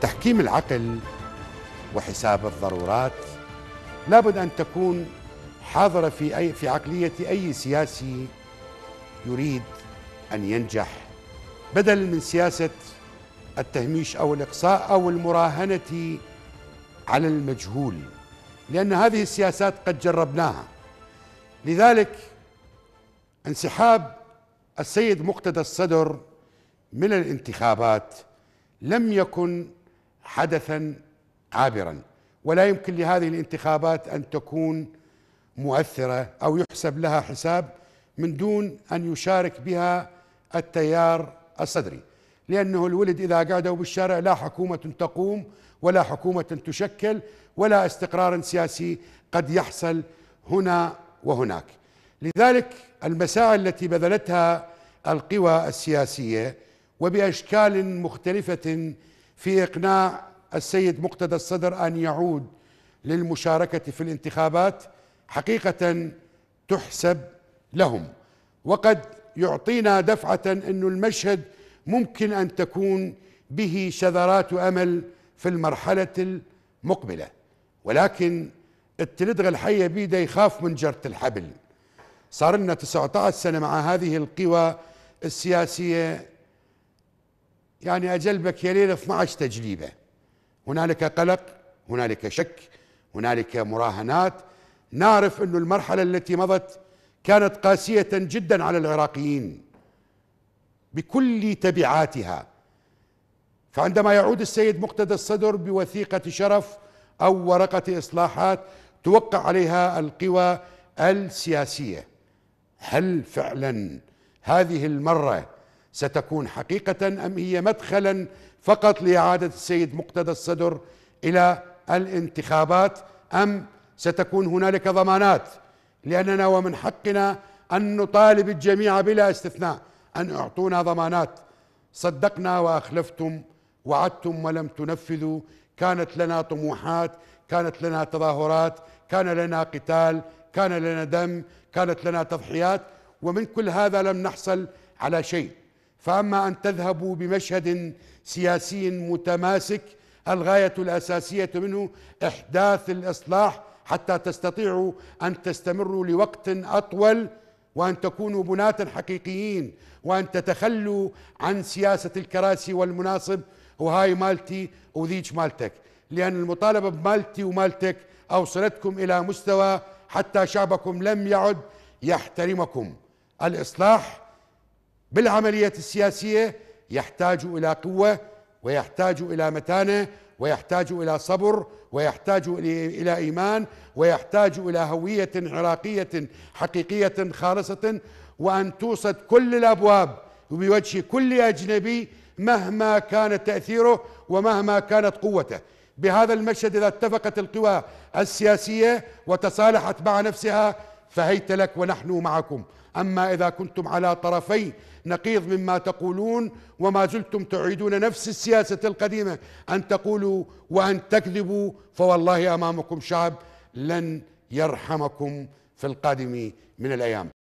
تحكيم العقل وحساب الضرورات لابد أن تكون حاضرة في أي في عقلية أي سياسي يريد أن ينجح بدلا من سياسة التهميش أو الإقصاء أو المراهنة على المجهول لأن هذه السياسات قد جربناها لذلك انسحاب السيد مقتدى الصدر من الانتخابات لم يكن حدثا عابرا ولا يمكن لهذه الانتخابات ان تكون مؤثره او يحسب لها حساب من دون ان يشارك بها التيار الصدري لانه الولد اذا قعدوا بالشارع لا حكومه تقوم ولا حكومه تشكل ولا استقرار سياسي قد يحصل هنا وهناك لذلك المسائل التي بذلتها القوى السياسيه وباشكال مختلفه في إقناع السيد مقتدى الصدر أن يعود للمشاركة في الانتخابات حقيقة تحسب لهم وقد يعطينا دفعة أن المشهد ممكن أن تكون به شذرات أمل في المرحلة المقبلة ولكن التلدغ الحية بيده يخاف من جرة الحبل صار لنا 19 سنة مع هذه القوى السياسية يعني أجل يا 12 تجليبه هنالك قلق هنالك شك هنالك مراهنات نعرف أن المرحله التي مضت كانت قاسيه جدا على العراقيين بكل تبعاتها فعندما يعود السيد مقتدى الصدر بوثيقه شرف او ورقه اصلاحات توقع عليها القوى السياسيه هل فعلا هذه المره ستكون حقيقة أم هي مدخلا فقط لإعادة السيد مقتدى الصدر إلى الانتخابات أم ستكون هنالك ضمانات لأننا ومن حقنا أن نطالب الجميع بلا استثناء أن أعطونا ضمانات صدقنا وأخلفتم وعدتم ولم تنفذوا كانت لنا طموحات كانت لنا تظاهرات كان لنا قتال كان لنا دم كانت لنا تضحيات ومن كل هذا لم نحصل على شيء فاما ان تذهبوا بمشهد سياسي متماسك الغايه الاساسيه منه احداث الاصلاح حتى تستطيعوا ان تستمروا لوقت اطول وان تكونوا بناة حقيقيين وان تتخلوا عن سياسه الكراسي والمناصب وهاي مالتي وذيج مالتك لان المطالبه بمالتي ومالتك اوصلتكم الى مستوى حتى شعبكم لم يعد يحترمكم الاصلاح بالعملية السياسية يحتاج إلى قوة ويحتاج إلى متانة ويحتاج إلى صبر ويحتاج إلى إيمان ويحتاج إلى هوية عراقية حقيقية خالصة وأن توصد كل الأبواب بوجه كل أجنبي مهما كان تأثيره ومهما كانت قوته بهذا المشهد إذا اتفقت القوى السياسية وتصالحت مع نفسها فهيت لك ونحن معكم أما إذا كنتم على طرفي نقيض مما تقولون وما زلتم تعيدون نفس السياسة القديمة أن تقولوا وأن تكذبوا فوالله أمامكم شعب لن يرحمكم في القادم من الأيام